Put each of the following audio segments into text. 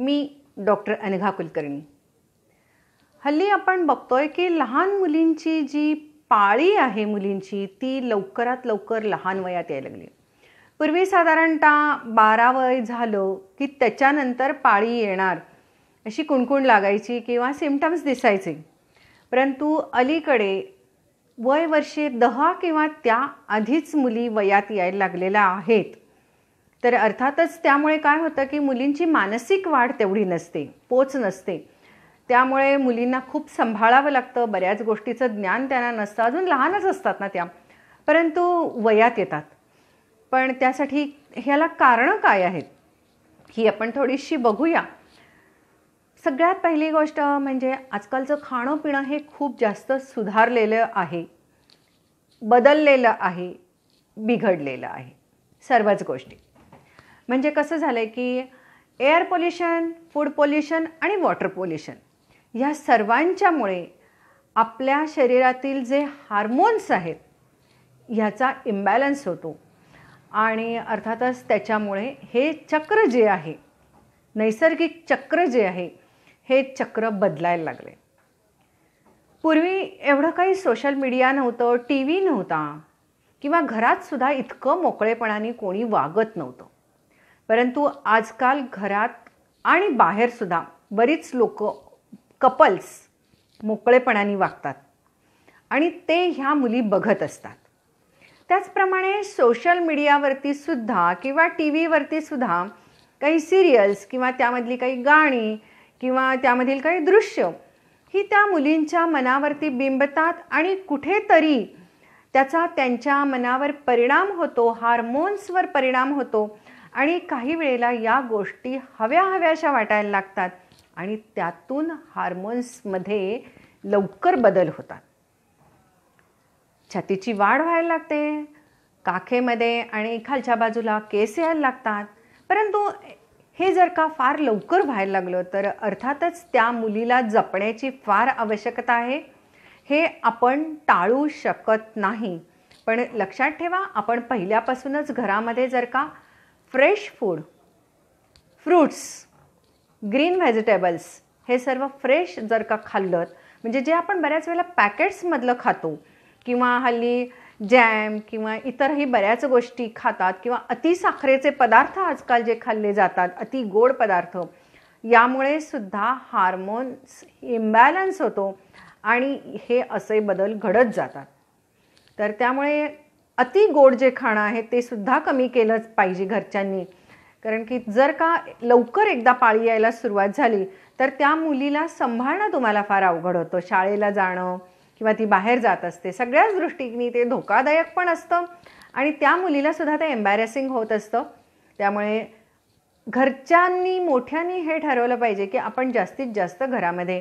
मी doctor Anagha Kulkarni हल्ली आपण बघतोय की लहान मुलींची जी पाळी आहे मुलींची ती लवकरात लवकर लहान वयात यायला लागली पूर्वी साधारणतः बारा वय झालं की त्याच्यानंतर पाळी येणार अशी कुणकुण लागायची किंवा सिमटम्स दिसायचे परंतु अलीकडे वय दहा किंवा त्या आधीच मुली वयात यायला लागलेल्या आहेत तर अर्थातच त्यामुळे काय होतं की मुलींची मानसिक वाढ तेवढी नसते पोच नसते त्यामुळे मुलींना खूप सांभाळावं लागतं बऱ्याच गोष्टीचं ज्ञान त्यांना नसतं अजून लहानच असतात ना त्या परंतु वयात येतात पण त्यासाठी ह्याला कारणं काय आहेत ही आपण थोडीशी बघूया सगळ्यात पहिली गोष्ट म्हणजे आजकालचं खाणं पिणं हे खूप जास्त सुधारलेलं आहे बदललेलं आहे बिघडलेलं आहे सर्वच गोष्टी म्हणजे कसं झालं आहे की एअर पोल्युशन फूड पोल्युशन आणि वॉटर पोल्युशन ह्या सर्वांच्यामुळे आपल्या शरीरातील जे हार्मोन्स आहेत ह्याचा इम्बॅलन्स होतो आणि अर्थातच त्याच्यामुळे हे चक्र जे आहे नैसर्गिक चक्र जे आहे हे चक्र बदलायला लागले पूर्वी एवढं काही सोशल मीडिया नव्हतं टी व्ही नव्हता किंवा घरातसुद्धा इतकं मोकळेपणाने कोणी वागत नव्हतं परंतु आजकाल घरात आणि बाहेरसुद्धा बरीच लोक कपल्स मोकळेपणाने वागतात आणि ते ह्या मुली बघत असतात त्याचप्रमाणे सोशल मीडियावरती सुद्धा किंवा टी व्हीवरती सुद्धा काही सिरियल्स किंवा त्यामधली काही गाणी किंवा त्यामधील काही दृश्य ही त्या मुलींच्या मनावरती बिंबतात आणि कुठेतरी त्याचा त्यांच्या मनावर परिणाम होतो हार्मोन्सवर परिणाम होतो आणि काही वेळेला या गोष्टी हव्या हव्याशा वाटायला लागतात आणि त्यातून हार्मोन्समध्ये लवकर बदल होतात छातीची वाढ व्हायला लागते काखेमध्ये आणि खालच्या बाजूला केस यायला लागतात परंतु हे जर का फार लवकर व्हायला लागलं तर अर्थातच त्या मुलीला जपण्याची फार आवश्यकता आहे हे आपण टाळू शकत नाही पण लक्षात ठेवा आपण पहिल्यापासूनच घरामध्ये जर का fresh food fruits green vegetables हे सर्व फ्रेश जर का खाल्लं म्हणजे जे आपण बऱ्याच वेळेला पॅकेट्समधलं खातो किंवा हल्ली जॅम किंवा इतरही बऱ्याच गोष्टी खातात किंवा अतिसाखरेचे पदार्थ आजकाल जे खाल्ले जातात अति गोड पदार्थ यामुळे सुद्धा हार्मोन्स इम्बॅलन्स होतो आणि हे असे बदल घडत जातात तर त्यामुळे अति गोड जे खाणं आहे ते सुद्धा कमी केलंच पाहिजे घरच्यांनी कारण की जर का लवकर एकदा पाळी यायला सुरुवात झाली तर त्या मुलीला सांभाळणं तुम्हाला फार अवघड होतं शाळेला जाणं किंवा ती बाहेर जात असते सगळ्याच दृष्टीने ते धोकादायक पण असतं आणि त्या मुलीला सुद्धा ते एम्बॅरेसिंग होत असतं त्यामुळे घरच्यांनी मोठ्यांनी हे ठरवलं पाहिजे की आपण जास्तीत जास्त घरामध्ये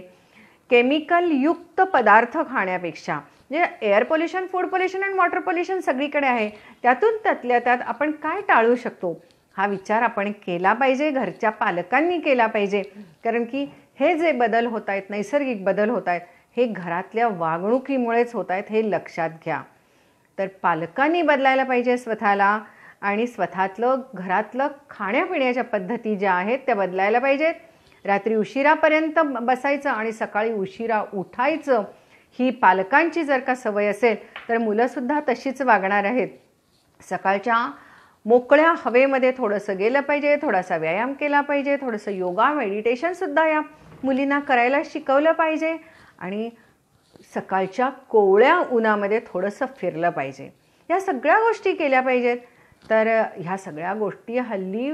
केमिकलयुक्त पदार्थ खाण्यापेक्षा म्हणजे air pollution food pollution and water pollution सगळीकडे आहे त्यातून त्यातल्या त्यात आपण काय टाळू शकतो हा विचार आपण केला पाहिजे घरच्या पालकांनी केला पाहिजे कारण की हे जे बदल होत आहेत नैसर्गिक बदल होत आहेत हे घरातल्या वागणुकीमुळेच होत आहेत हे लक्षात घ्या तर पालकांनी बदलायला पाहिजे स्वतःला आणि स्वतःतलं घरातलं खाण्यापिण्याच्या पद्धती ज्या आहेत त्या बदलायला पाहिजेत रात्री उशिरापर्यंत बसायचं आणि सकाळी उशिरा उठायचं ही पालकांची जर का सवय असेल तर मुलंसुद्धा तशीच वागणार आहेत सकाळच्या मोकळ्या हवेमध्ये थोडंसं गेलं पाहिजे थोडासा व्यायाम केला पाहिजे थोडंसं योगा मेडिटेशनसुद्धा या मुलींना करायला शिकवलं पाहिजे आणि सकाळच्या कोवळ्या उन्हामध्ये थोडंसं फिरलं पाहिजे या सगळ्या गोष्टी केल्या पाहिजेत तर ह्या सगळ्या गोष्टी हल्ली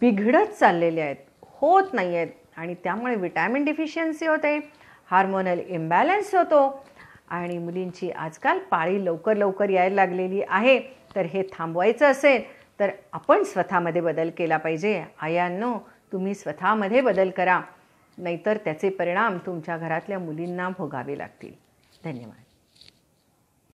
बिघडत चाललेल्या आहेत होत नाही आहेत आणि त्यामुळे विटॅमिन डिफिशियन्सी होते हार्मोनल इम्बॅलन्स होतो आणि मुलींची आजकाल पाळी लवकर लवकर यायला लागलेली आहे तर हे थांबवायचं असेल तर आपण स्वतःमध्ये बदल केला पाहिजे आयांनो तुम्ही स्वतःमध्ये बदल करा नाहीतर त्याचे परिणाम तुमच्या घरातल्या मुलींना भोगावे लागतील धन्यवाद